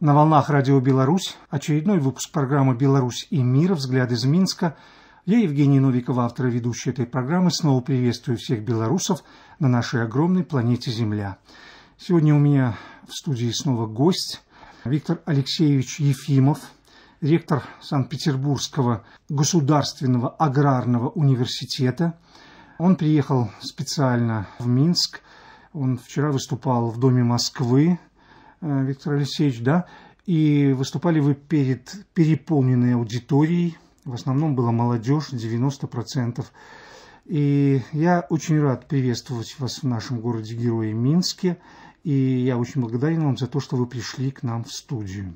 На волнах радио «Беларусь» очередной выпуск программы «Беларусь и мир. Взгляд из Минска». Я, Евгений Новиков, автор и ведущий этой программы, снова приветствую всех белорусов на нашей огромной планете Земля. Сегодня у меня в студии снова гость Виктор Алексеевич Ефимов, ректор Санкт-Петербургского государственного аграрного университета. Он приехал специально в Минск. Он вчера выступал в Доме Москвы Э, Виктор Алексеевич, да, и выступали вы перед переполненной аудиторией, в основном была молодежь, 90%. И я очень рад приветствовать вас в нашем городе Герои Минске, и я очень благодарен вам за то, что вы пришли к нам в студию.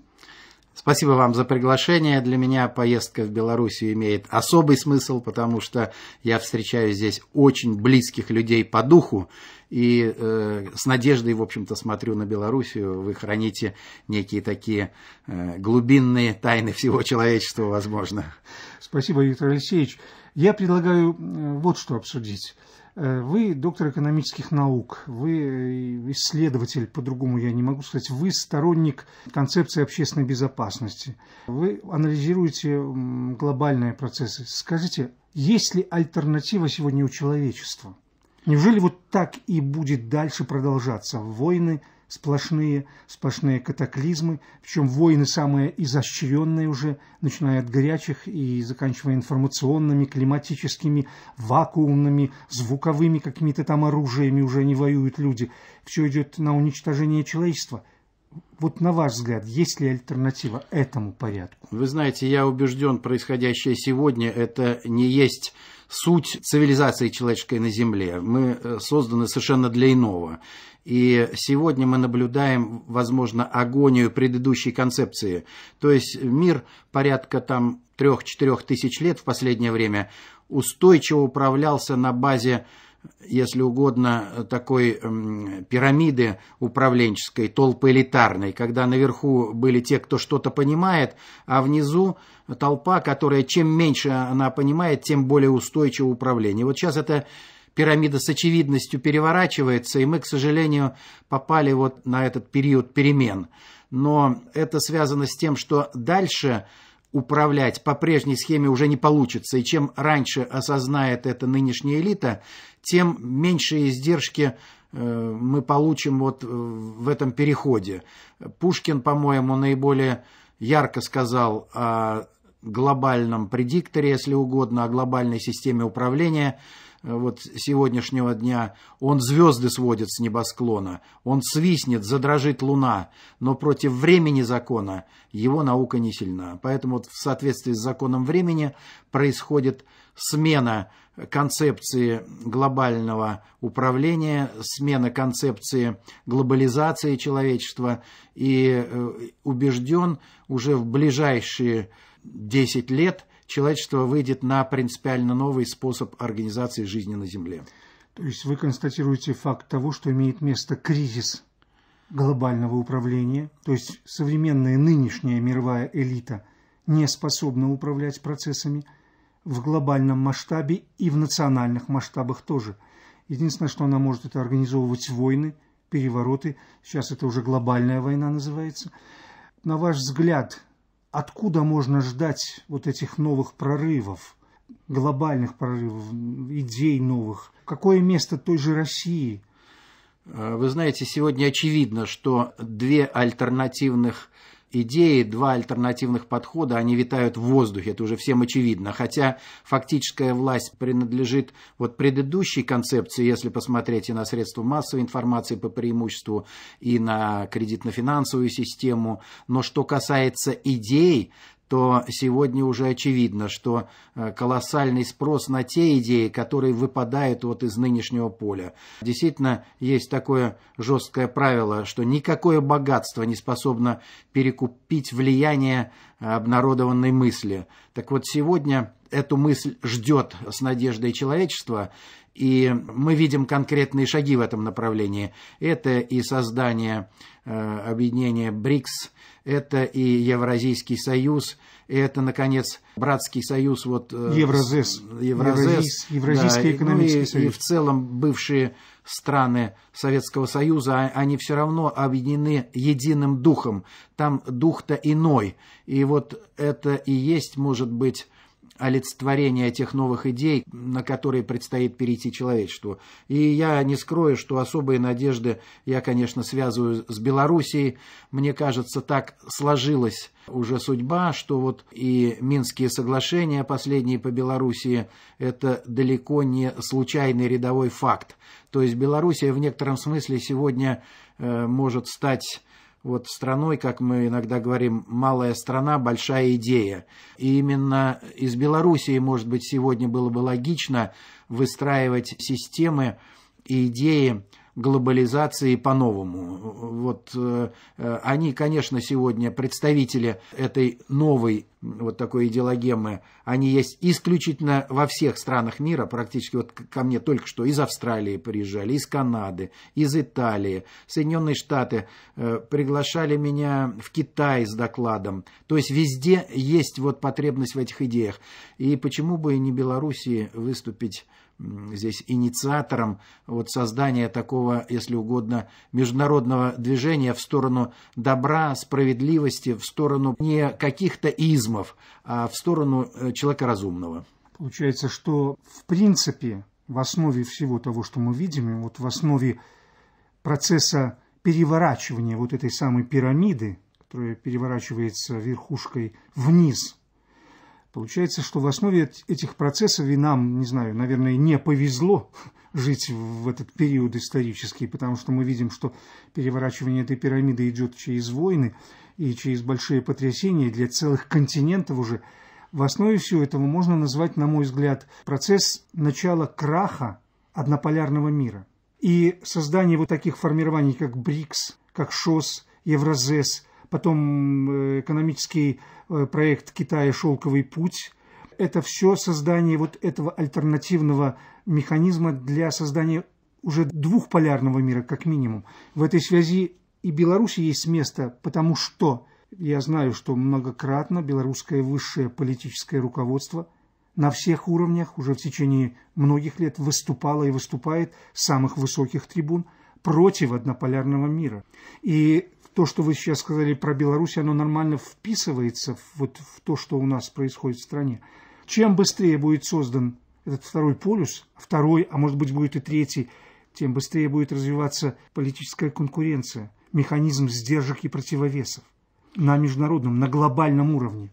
Спасибо вам за приглашение. Для меня поездка в Белоруссию имеет особый смысл, потому что я встречаю здесь очень близких людей по духу, и э, с надеждой, в общем-то, смотрю на Белоруссию. Вы храните некие такие э, глубинные тайны всего человечества, возможно. Спасибо, Виктор Алексеевич. Я предлагаю э, вот что обсудить. Э, вы доктор экономических наук, вы э, исследователь, по-другому я не могу сказать, вы сторонник концепции общественной безопасности, вы анализируете глобальные процессы. Скажите, есть ли альтернатива сегодня у человечества? Неужели вот так и будет дальше продолжаться? Войны сплошные, сплошные катаклизмы, причем войны самые изощренные уже, начиная от горячих и заканчивая информационными, климатическими, вакуумными, звуковыми какими-то там оружиями уже не воюют люди. Все идет на уничтожение человечества. Вот на ваш взгляд, есть ли альтернатива этому порядку? Вы знаете, я убежден, происходящее сегодня это не есть суть цивилизации человеческой на Земле. Мы э, созданы совершенно для иного. И сегодня мы наблюдаем, возможно, агонию предыдущей концепции. То есть мир порядка там 3-4 тысяч лет в последнее время устойчиво управлялся на базе если угодно, такой эм, пирамиды управленческой, толпы элитарной, когда наверху были те, кто что-то понимает, а внизу толпа, которая чем меньше она понимает, тем более устойчиво управление. Вот сейчас эта пирамида с очевидностью переворачивается, и мы, к сожалению, попали вот на этот период перемен. Но это связано с тем, что дальше управлять по прежней схеме уже не получится, и чем раньше осознает эта нынешняя элита, тем меньшие издержки э, мы получим вот э, в этом переходе. Пушкин, по-моему, наиболее ярко сказал о глобальном предикторе, если угодно, о глобальной системе управления – вот сегодняшнего дня, он звезды сводит с небосклона, он свистнет, задрожит луна, но против времени закона его наука не сильна. Поэтому вот в соответствии с законом времени происходит смена концепции глобального управления, смена концепции глобализации человечества и э, убежден уже в ближайшие 10 лет – человечество выйдет на принципиально новый способ организации жизни на Земле. То есть вы констатируете факт того, что имеет место кризис глобального управления, то есть современная нынешняя мировая элита не способна управлять процессами в глобальном масштабе и в национальных масштабах тоже. Единственное, что она может это организовывать войны, перевороты, сейчас это уже глобальная война называется. На ваш взгляд, откуда можно ждать вот этих новых прорывов, глобальных прорывов, идей новых? Какое место той же России? Э, вы знаете, сегодня очевидно, что две альтернативных идеи, два альтернативных подхода, они витают в воздухе, это уже всем очевидно. Хотя фактическая власть принадлежит вот предыдущей концепции, если посмотреть и на средства массовой информации по преимуществу, и на кредитно-финансовую систему. Но что касается идей, то сегодня уже очевидно, что э, колоссальный спрос на те идеи, которые выпадают вот из нынешнего поля. Действительно, есть такое жесткое правило, что никакое богатство не способно перекупить влияние э, обнародованной мысли. Так вот, сегодня эту мысль ждет с надеждой человечество, и мы видим конкретные шаги в этом направлении. Это и создание э, объединения БРИКС, это и Евразийский союз, это, наконец, братский союз вот, э, Евразес, Евразес, Евразийс, Евразийский да, ну, экономический ну и, союз. И в целом бывшие страны Советского Союза, а, они все равно объединены единым духом. Там дух-то иной. И вот это и есть, может быть, олицетворение тех новых идей, на которые предстоит перейти человечеству. И я не скрою, что особые надежды я, конечно, связываю с Белоруссией. Мне кажется, так сложилась уже судьба, что вот и Минские соглашения, последние по Белоруссии, это далеко не случайный рядовой факт. То есть Белоруссия в некотором смысле сегодня э, может стать вот страной, как мы иногда говорим, малая страна, большая идея. И именно из Белоруссии, может быть, сегодня было бы логично выстраивать системы и идеи глобализации по-новому. Вот э, э, они, конечно, сегодня представители этой новой вот такой идеологемы, они есть исключительно во всех странах мира, практически вот ко мне только что из Австралии приезжали, из Канады, из Италии, Соединенные Штаты э, приглашали меня в Китай с докладом. То есть везде есть вот потребность в этих идеях. И почему бы не Белоруссии выступить здесь инициатором вот создания такого, если угодно, международного движения в сторону добра, справедливости, в сторону не каких-то измов, а в сторону э, человека разумного. Получается, что в принципе в основе всего того, что мы видим, вот в основе процесса переворачивания вот этой самой пирамиды, которая переворачивается верхушкой вниз – Получается, что в основе этих процессов, и нам, не знаю, наверное, не повезло жить в этот период исторический, потому что мы видим, что переворачивание этой пирамиды идет через войны и через большие потрясения для целых континентов уже. В основе всего этого можно назвать, на мой взгляд, процесс начала краха однополярного мира. И создание вот таких формирований, как БРИКС, как ШОС, Евразес – потом э, экономический э, проект Китая «Шелковый путь». Это все создание вот этого альтернативного механизма для создания уже двухполярного мира, как минимум. В этой связи и Беларуси есть место, потому что я знаю, что многократно белорусское высшее политическое руководство на всех уровнях уже в течение многих лет выступало и выступает с самых высоких трибун против однополярного мира. И то, что вы сейчас сказали про Беларусь, оно нормально вписывается вот в то, что у нас происходит в стране. Чем быстрее будет создан этот второй полюс, второй, а может быть будет и третий, тем быстрее будет развиваться политическая конкуренция, механизм сдержек и противовесов на международном, на глобальном уровне.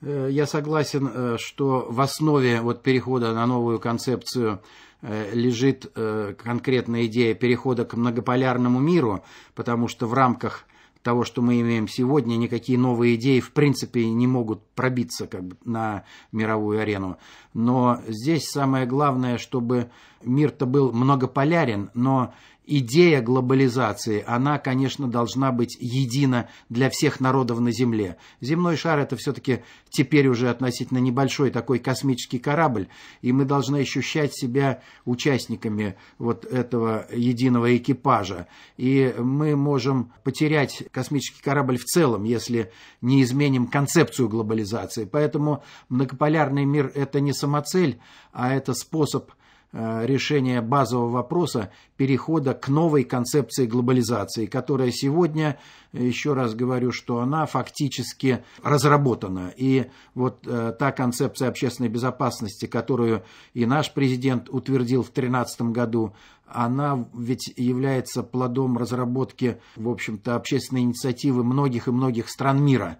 Э, я согласен, э, что в основе вот перехода на новую концепцию Э, лежит э, конкретная идея перехода к многополярному миру, потому что в рамках того, что мы имеем сегодня, никакие новые идеи в принципе не могут пробиться как бы, на мировую арену. Но здесь самое главное, чтобы мир-то был многополярен, но идея глобализации, она, конечно, должна быть едина для всех народов на Земле. Земной шар – это все-таки теперь уже относительно небольшой такой космический корабль, и мы должны ощущать себя участниками вот этого единого экипажа. И мы можем потерять космический корабль в целом, если не изменим концепцию глобализации. Поэтому многополярный мир – это не самоцель, а это способ – Э, решения базового вопроса перехода к новой концепции глобализации, которая сегодня, э, еще раз говорю, что она фактически разработана. И вот э, та концепция общественной безопасности, которую и наш президент утвердил в 2013 году, она ведь является плодом разработки, в общем-то, общественной инициативы многих и многих стран мира.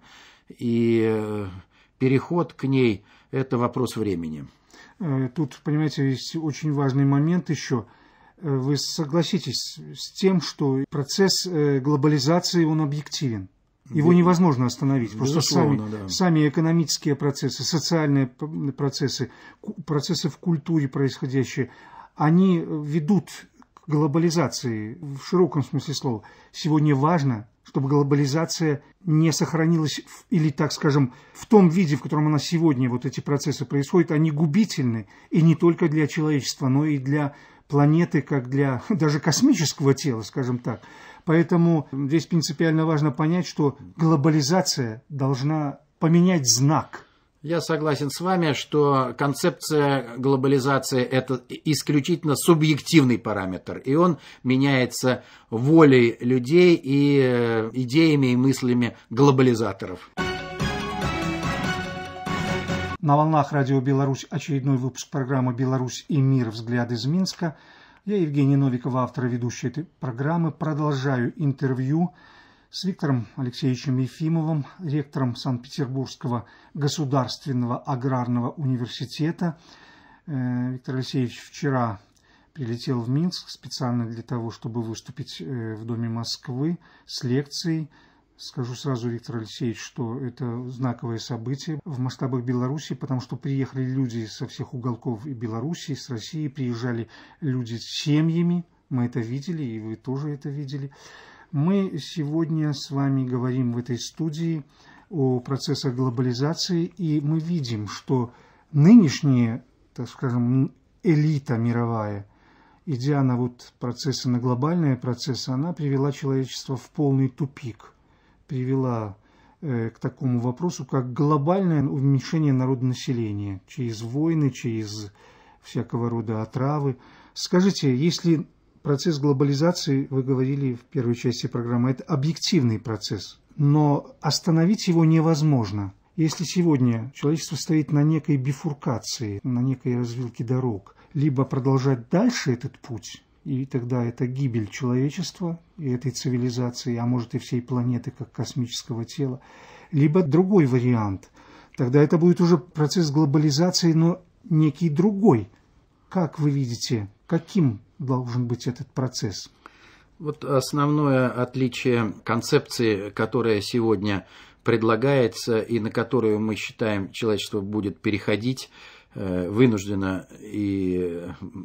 И переход к ней – это вопрос времени. Э, тут, понимаете, есть очень важный момент еще. Э, вы согласитесь с тем, что процесс э, глобализации, он объективен. Его невозможно остановить. Просто сами, да. сами экономические процессы, социальные процессы, процессы в культуре происходящие, они ведут к глобализации в широком смысле слова. Сегодня важно чтобы глобализация не сохранилась, в, или, так скажем, в том виде, в котором она сегодня, вот эти процессы происходят, они губительны, и не только для человечества, но и для планеты, как для даже космического тела, скажем так. Поэтому здесь принципиально важно понять, что глобализация должна поменять знак – я согласен с вами, что концепция глобализации – это исключительно субъективный параметр, и он меняется волей людей и э, идеями и мыслями глобализаторов. На волнах радио «Беларусь» очередной выпуск программы «Беларусь и мир. Взгляд из Минска». Я, Евгений Новиков, автор и ведущий этой программы, продолжаю интервью – с Виктором Алексеевичем Ефимовым, ректором Санкт-Петербургского государственного аграрного университета. Э, Виктор Алексеевич вчера прилетел в Минск специально для того, чтобы выступить э, в Доме Москвы с лекцией. Скажу сразу, Виктор Алексеевич, что это знаковое событие в масштабах Беларуси, потому что приехали люди со всех уголков и Беларуси, с России, приезжали люди с семьями, мы это видели, и вы тоже это видели. Мы сегодня с вами говорим в этой студии о процессах глобализации, и мы видим, что нынешняя, так скажем, элита мировая, идя на вот процессы, на глобальные процессы, она привела человечество в полный тупик, привела э, к такому вопросу, как глобальное уменьшение народонаселения через войны, через всякого рода отравы. Скажите, если процесс глобализации, вы говорили в первой части программы, это объективный процесс, но остановить его невозможно. Если сегодня человечество стоит на некой бифуркации, на некой развилке дорог, либо продолжать дальше этот путь, и тогда это гибель человечества и этой цивилизации, а может и всей планеты как космического тела, либо другой вариант. Тогда это будет уже процесс глобализации, но некий другой. Как вы видите, каким должен быть этот процесс? Вот основное отличие концепции, которая сегодня предлагается и на которую мы считаем человечество будет переходить, Э, вынужденно и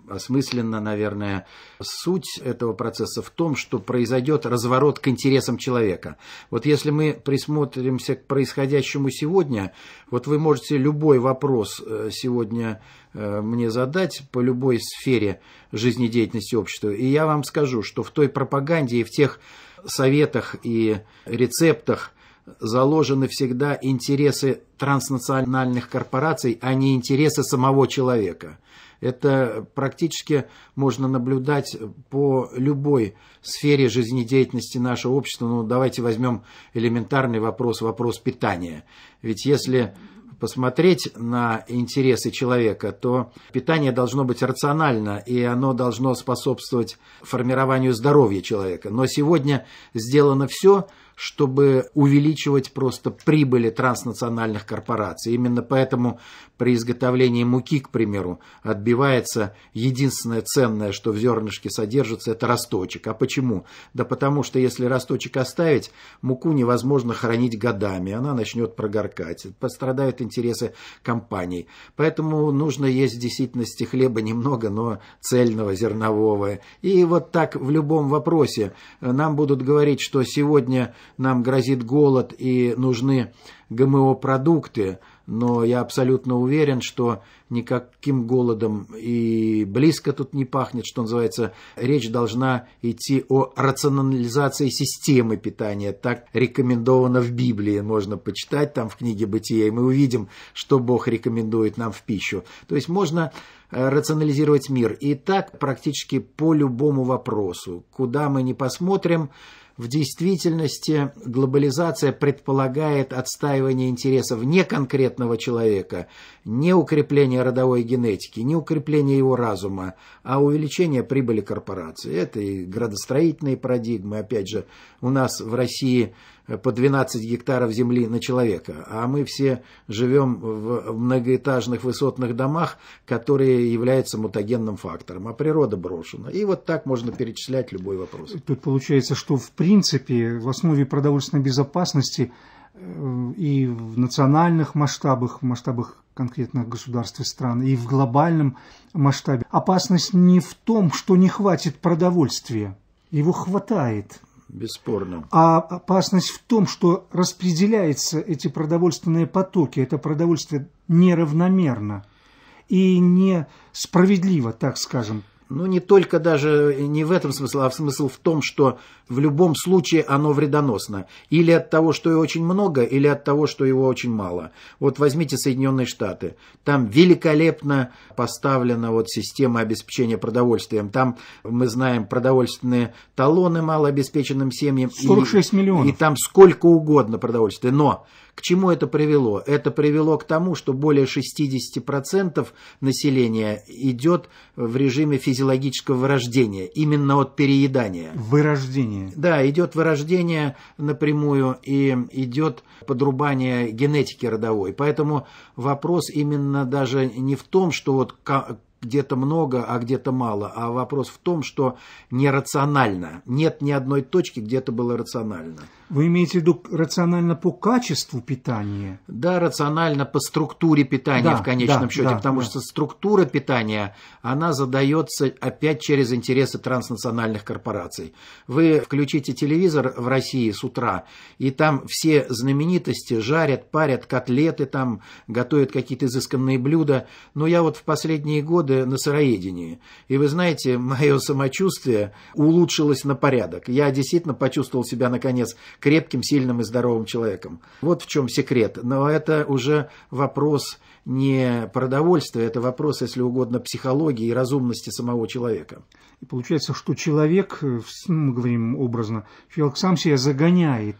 осмысленно, наверное. Суть этого процесса в том, что произойдет разворот к интересам человека. Вот если мы присмотримся к происходящему сегодня, вот вы можете любой вопрос э, сегодня э, мне задать по любой сфере жизнедеятельности общества, и я вам скажу, что в той пропаганде и в тех советах и рецептах, заложены всегда интересы транснациональных корпораций, а не интересы самого человека. Это практически можно наблюдать по любой сфере жизнедеятельности нашего общества. Ну, давайте возьмем элементарный вопрос, вопрос питания. Ведь если посмотреть на интересы человека, то питание должно быть рационально, и оно должно способствовать формированию здоровья человека. Но сегодня сделано все, чтобы увеличивать просто прибыли транснациональных корпораций. Именно поэтому при изготовлении муки, к примеру, отбивается единственное ценное, что в зернышке содержится, это росточек. А почему? Да потому что если росточек оставить, муку невозможно хранить годами, она начнет прогоркать, пострадают интересы компаний. Поэтому нужно есть в действительности хлеба немного, но цельного, зернового. И вот так в любом вопросе нам будут говорить, что сегодня нам грозит голод и нужны ГМО-продукты, но я абсолютно уверен, что никаким голодом и близко тут не пахнет, что называется. Речь должна идти о рационализации системы питания. Так рекомендовано в Библии. Можно почитать там в книге «Бытия», и мы увидим, что Бог рекомендует нам в пищу. То есть можно э, рационализировать мир. И так практически по любому вопросу. Куда мы не посмотрим, в действительности глобализация предполагает отстаивание интересов не конкретного человека, не укрепление родовой генетики, не укрепление его разума, а увеличение прибыли корпорации. Это и градостроительные парадигмы. Опять же, у нас в России по 12 гектаров земли на человека, а мы все живем в многоэтажных высотных домах, которые являются мутагенным фактором, а природа брошена. И вот так можно перечислять любой вопрос. Тут получается, что в принципе в основе продовольственной безопасности э, и в национальных масштабах, в масштабах конкретных государств и стран, и в глобальном масштабе. Опасность не в том, что не хватит продовольствия. Его хватает. Бесспорно. А опасность в том, что распределяются эти продовольственные потоки, это продовольствие неравномерно и несправедливо, так скажем. Ну, не только даже не в этом смысл, а смысл в том, что в любом случае оно вредоносно. Или от того, что его очень много, или от того, что его очень мало. Вот возьмите Соединенные Штаты. Там великолепно поставлена вот система обеспечения продовольствием. Там, мы знаем, продовольственные талоны малообеспеченным семьям. 46 и, миллионов. И там сколько угодно продовольствия. Но к чему это привело? Это привело к тому, что более 60% населения идет в режиме физиологического вырождения, именно от переедания. Вырождение. Да, идет вырождение напрямую и идет подрубание генетики родовой. Поэтому вопрос именно даже не в том, что вот где-то много, а где-то мало, а вопрос в том, что нерационально. Нет ни одной точки, где это было рационально. Вы имеете в виду рационально по качеству питания? Да, рационально по структуре питания да, в конечном да, счете, да, потому да. что структура питания, она задается опять через интересы транснациональных корпораций. Вы включите телевизор в России с утра, и там все знаменитости жарят, парят котлеты, там готовят какие-то изысканные блюда. Но я вот в последние годы на сыроедении, и вы знаете, мое самочувствие улучшилось на порядок. Я действительно почувствовал себя наконец крепким, сильным и здоровым человеком. Вот в чем секрет. Но это уже вопрос не продовольствия, это вопрос, если угодно, психологии и разумности самого человека. И получается, что человек, э, ну, мы говорим образно, человек сам себя загоняет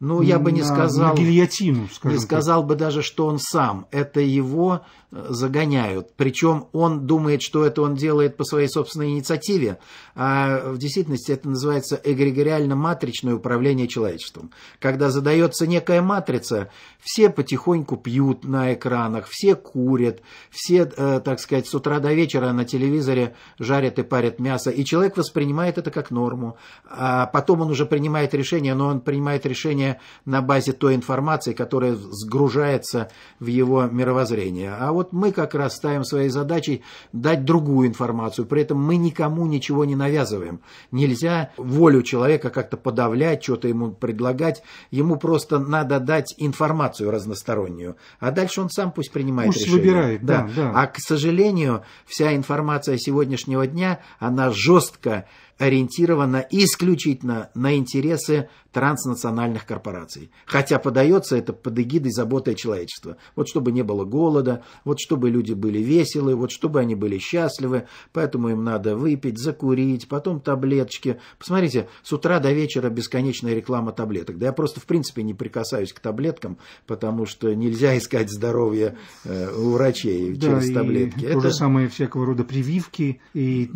ну, я бы не на, сказал... На гильотину, скажем Не сказал бы даже, что он сам. Это его э, загоняют. Причем он думает, что это он делает по своей собственной инициативе. А в действительности это называется эгрегориально-матричное управление человечеством. Когда задается некая матрица, все потихоньку пьют на экранах, все курят, все, э, так сказать, с утра до вечера на телевизоре жарят и парят мясо. И человек воспринимает это как норму. А потом он уже принимает решение, но он принимает решение понимание на базе той информации, которая сгружается в его мировоззрение. А вот мы как раз ставим своей задачей дать другую информацию, при этом мы никому ничего не навязываем. Нельзя волю человека как-то подавлять, что-то ему предлагать, ему просто надо дать информацию разностороннюю, а дальше он сам пусть принимает пусть решение. выбирает, да, да. да. А, к сожалению, вся информация сегодняшнего дня, она жестко ориентирована исключительно на интересы транснациональных корпораций. Хотя подается это под эгидой заботы о человечестве. Вот чтобы не было голода, вот чтобы люди были веселы, вот чтобы они были счастливы. Поэтому им надо выпить, закурить, потом таблеточки. Посмотрите, с утра до вечера бесконечная реклама таблеток. Да я просто в принципе не прикасаюсь к таблеткам, потому что нельзя искать здоровье э, у врачей да, через таблетки. И это... То же самое всякого рода прививки, и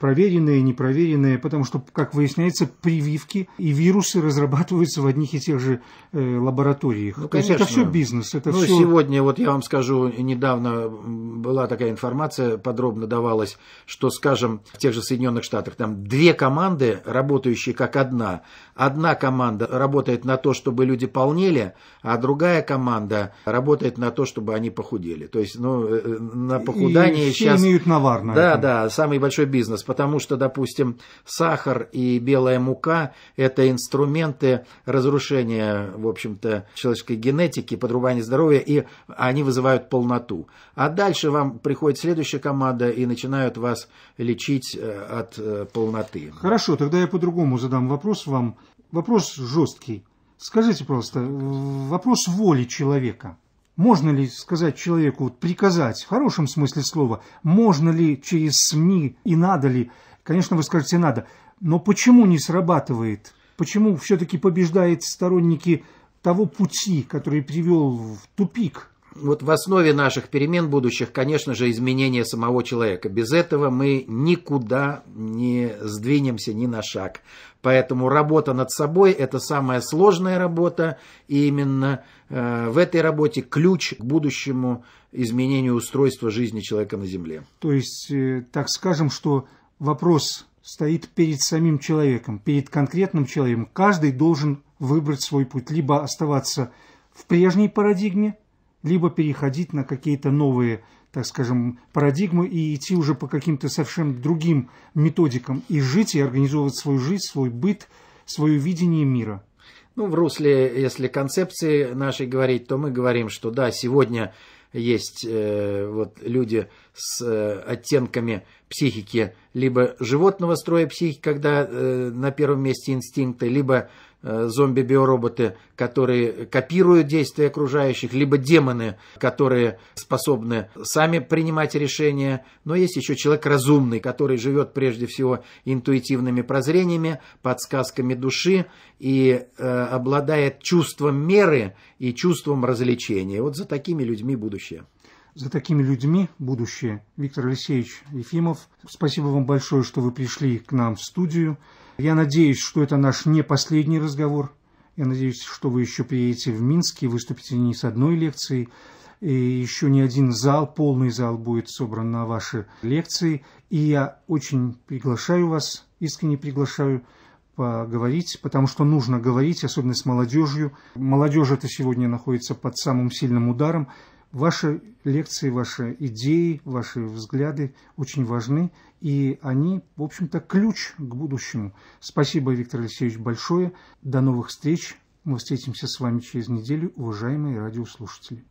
проверенные, непроверенные усиленное, потому что, как выясняется, прививки и вирусы разрабатываются в одних и тех же э, лабораториях. Ну, То конечно. это все бизнес. Это ну, все... сегодня, вот я вам скажу, недавно была такая информация, подробно давалась, что, скажем, в тех же Соединенных Штатах там две команды, работающие как одна. Одна команда работает на то, чтобы люди полнели, а другая команда работает на то, чтобы они похудели. То есть, ну, э, э, на похудание и сейчас... имеют навар на Да, этом. да, самый большой бизнес, потому что, допустим, Сахар и белая мука – это инструменты разрушения, в общем-то, человеческой генетики, подрубания здоровья, и они вызывают полноту. А дальше вам приходит следующая команда и начинают вас лечить э, от э, полноты. Хорошо, тогда я по-другому задам вопрос вам. Вопрос жесткий. Скажите, просто вопрос воли человека. Можно ли сказать человеку, приказать, в хорошем смысле слова, можно ли через СМИ и надо ли Конечно, вы скажете, надо. Но почему не срабатывает? Почему все-таки побеждают сторонники того пути, который привел в тупик? Вот в основе наших перемен будущих, конечно же, изменение самого человека. Без этого мы никуда не сдвинемся ни на шаг. Поэтому работа над собой – это самая сложная работа, и именно э, в этой работе ключ к будущему изменению устройства жизни человека на Земле. То есть, э, так скажем, что вопрос стоит перед самим человеком, перед конкретным человеком. Каждый должен выбрать свой путь, либо оставаться в прежней парадигме, либо переходить на какие-то новые, так скажем, парадигмы и идти уже по каким-то совсем другим методикам и жить, и организовывать свою жизнь, свой быт, свое видение мира. Ну, в русле, если концепции нашей говорить, то мы говорим, что да, сегодня есть э, вот люди с э, оттенками психики либо животного строя психики, когда э, на первом месте инстинкты, либо Э, зомби-биороботы, которые копируют действия окружающих, либо демоны, которые способны сами принимать решения. Но есть еще человек разумный, который живет прежде всего интуитивными прозрениями, подсказками души и э, обладает чувством меры и чувством развлечения. Вот за такими людьми будущее. За такими людьми будущее. Виктор Алексеевич Ефимов, спасибо вам большое, что вы пришли к нам в студию. Я надеюсь, что это наш не последний разговор. Я надеюсь, что вы еще приедете в Минск и выступите не с одной лекцией. И еще не один зал, полный зал будет собран на ваши лекции. И я очень приглашаю вас, искренне приглашаю поговорить, потому что нужно говорить, особенно с молодежью. Молодежь это сегодня находится под самым сильным ударом. Ваши лекции, ваши идеи, ваши взгляды очень важны, и они, в общем-то, ключ к будущему. Спасибо, Виктор Алексеевич, большое. До новых встреч. Мы встретимся с вами через неделю, уважаемые радиослушатели.